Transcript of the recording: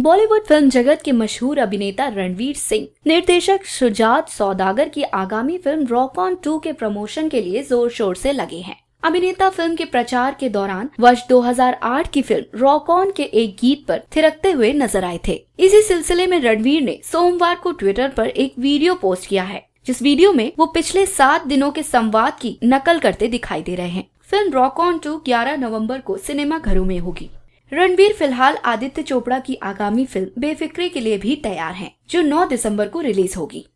Bollywood film जगत के मशहूर अभिनेता रणवीर सिंह निर्देशक सुजात सौदागर की आगामी फिल्म रॉक ऑन टू के प्रमोशन के लिए जोर शोर से लगे हैं अभिनेता फिल्म के प्रचार के दौरान वर्ष 2008 की फिल्म रॉक ऑन के एक गीत पर थिरकते हुए नजर आए थे इसी सिलसिले में रणवीर ने सोमवार को ट्विटर पर एक वीडियो पोस्ट किया है जिस वीडियो में वो पिछले सात दिनों के संवाद की नकल करते दिखाई दे रहे हैं फिल्म रॉक ऑन टू ग्यारह नवम्बर को सिनेमा घरों में होगी रणबीर फिलहाल आदित्य चोपड़ा की आगामी फिल्म बेफिक्री के लिए भी तैयार हैं, जो 9 दिसंबर को रिलीज होगी